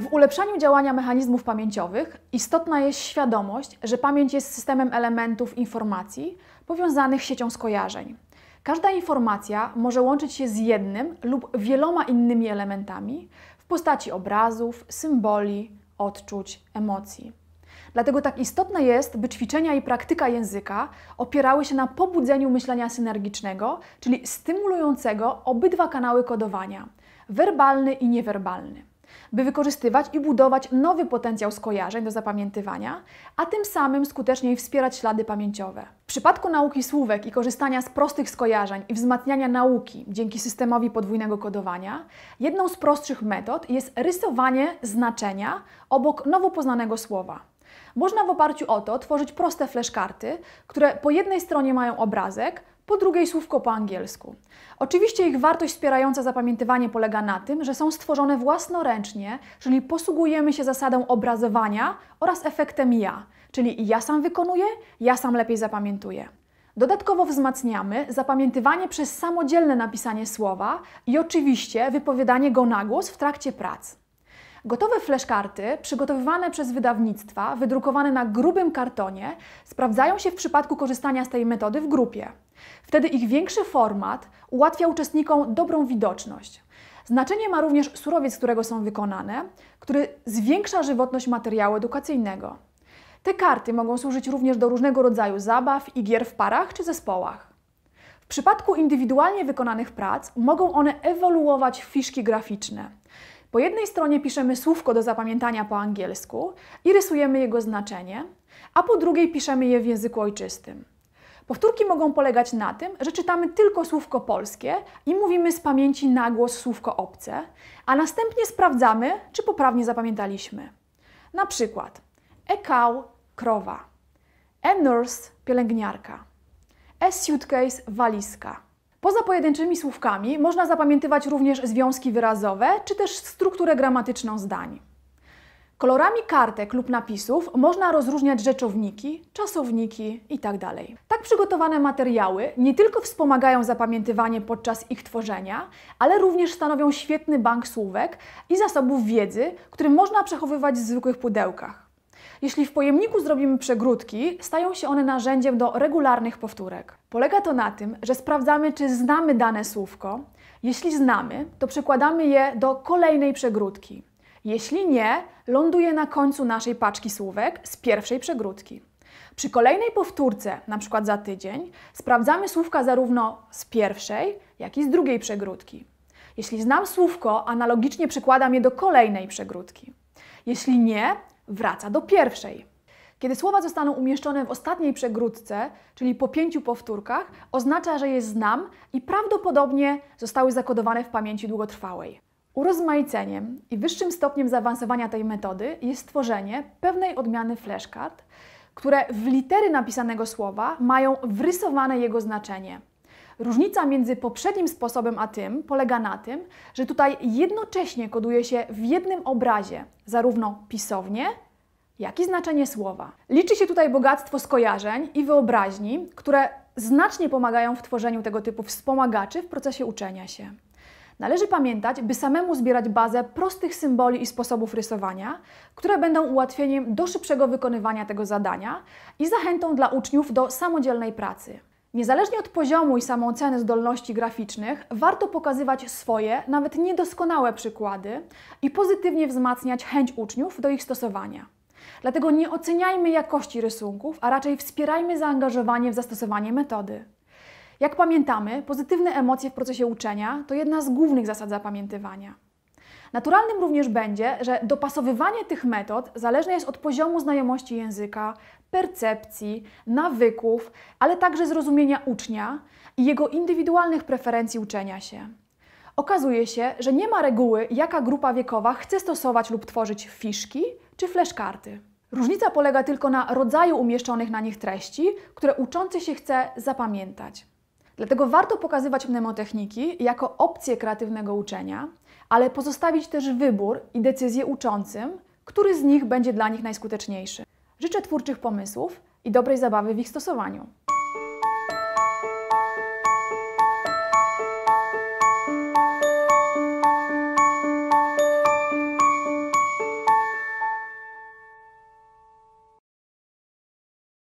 W ulepszaniu działania mechanizmów pamięciowych istotna jest świadomość, że pamięć jest systemem elementów informacji powiązanych siecią skojarzeń. Każda informacja może łączyć się z jednym lub wieloma innymi elementami w postaci obrazów, symboli, odczuć, emocji. Dlatego tak istotne jest, by ćwiczenia i praktyka języka opierały się na pobudzeniu myślenia synergicznego, czyli stymulującego obydwa kanały kodowania werbalny i niewerbalny by wykorzystywać i budować nowy potencjał skojarzeń do zapamiętywania, a tym samym skuteczniej wspierać ślady pamięciowe. W przypadku nauki słówek i korzystania z prostych skojarzeń i wzmacniania nauki dzięki systemowi podwójnego kodowania, jedną z prostszych metod jest rysowanie znaczenia obok nowo poznanego słowa. Można w oparciu o to tworzyć proste flashkarty, które po jednej stronie mają obrazek, po drugiej słówko po angielsku. Oczywiście ich wartość wspierająca zapamiętywanie polega na tym, że są stworzone własnoręcznie, czyli posługujemy się zasadą obrazowania oraz efektem ja, czyli ja sam wykonuję, ja sam lepiej zapamiętuję. Dodatkowo wzmacniamy zapamiętywanie przez samodzielne napisanie słowa i oczywiście wypowiadanie go na głos w trakcie prac. Gotowe flashkarty, przygotowywane przez wydawnictwa, wydrukowane na grubym kartonie, sprawdzają się w przypadku korzystania z tej metody w grupie. Wtedy ich większy format ułatwia uczestnikom dobrą widoczność. Znaczenie ma również surowiec, z którego są wykonane, który zwiększa żywotność materiału edukacyjnego. Te karty mogą służyć również do różnego rodzaju zabaw i gier w parach czy zespołach. W przypadku indywidualnie wykonanych prac mogą one ewoluować w fiszki graficzne. Po jednej stronie piszemy słówko do zapamiętania po angielsku i rysujemy jego znaczenie, a po drugiej piszemy je w języku ojczystym. Powtórki mogą polegać na tym, że czytamy tylko słówko polskie i mówimy z pamięci na głos słówko obce, a następnie sprawdzamy, czy poprawnie zapamiętaliśmy. Na przykład a cow – krowa, a nurse – pielęgniarka, a suitcase – walizka. Poza pojedynczymi słówkami można zapamiętywać również związki wyrazowe czy też strukturę gramatyczną zdań. Kolorami kartek lub napisów można rozróżniać rzeczowniki, czasowniki itd. Tak, tak przygotowane materiały nie tylko wspomagają zapamiętywanie podczas ich tworzenia, ale również stanowią świetny bank słówek i zasobów wiedzy, który można przechowywać w zwykłych pudełkach. Jeśli w pojemniku zrobimy przegródki, stają się one narzędziem do regularnych powtórek. Polega to na tym, że sprawdzamy, czy znamy dane słówko. Jeśli znamy, to przekładamy je do kolejnej przegródki. Jeśli nie, ląduje na końcu naszej paczki słówek z pierwszej przegródki. Przy kolejnej powtórce, na przykład za tydzień, sprawdzamy słówka zarówno z pierwszej, jak i z drugiej przegródki. Jeśli znam słówko, analogicznie przykładam je do kolejnej przegródki. Jeśli nie, wraca do pierwszej. Kiedy słowa zostaną umieszczone w ostatniej przegródce, czyli po pięciu powtórkach, oznacza, że je znam i prawdopodobnie zostały zakodowane w pamięci długotrwałej. Urozmaiceniem i wyższym stopniem zaawansowania tej metody jest stworzenie pewnej odmiany flashcard, które w litery napisanego słowa mają wrysowane jego znaczenie. Różnica między poprzednim sposobem a tym polega na tym, że tutaj jednocześnie koduje się w jednym obrazie zarówno pisownie, jak i znaczenie słowa. Liczy się tutaj bogactwo skojarzeń i wyobraźni, które znacznie pomagają w tworzeniu tego typu wspomagaczy w procesie uczenia się. Należy pamiętać, by samemu zbierać bazę prostych symboli i sposobów rysowania, które będą ułatwieniem do szybszego wykonywania tego zadania i zachętą dla uczniów do samodzielnej pracy. Niezależnie od poziomu i samooceny zdolności graficznych, warto pokazywać swoje, nawet niedoskonałe przykłady i pozytywnie wzmacniać chęć uczniów do ich stosowania. Dlatego nie oceniajmy jakości rysunków, a raczej wspierajmy zaangażowanie w zastosowanie metody. Jak pamiętamy, pozytywne emocje w procesie uczenia to jedna z głównych zasad zapamiętywania. Naturalnym również będzie, że dopasowywanie tych metod zależne jest od poziomu znajomości języka, percepcji, nawyków, ale także zrozumienia ucznia i jego indywidualnych preferencji uczenia się. Okazuje się, że nie ma reguły, jaka grupa wiekowa chce stosować lub tworzyć fiszki czy flashkarty. Różnica polega tylko na rodzaju umieszczonych na nich treści, które uczący się chce zapamiętać. Dlatego warto pokazywać mnemotechniki jako opcję kreatywnego uczenia, ale pozostawić też wybór i decyzję uczącym, który z nich będzie dla nich najskuteczniejszy. Życzę twórczych pomysłów i dobrej zabawy w ich stosowaniu.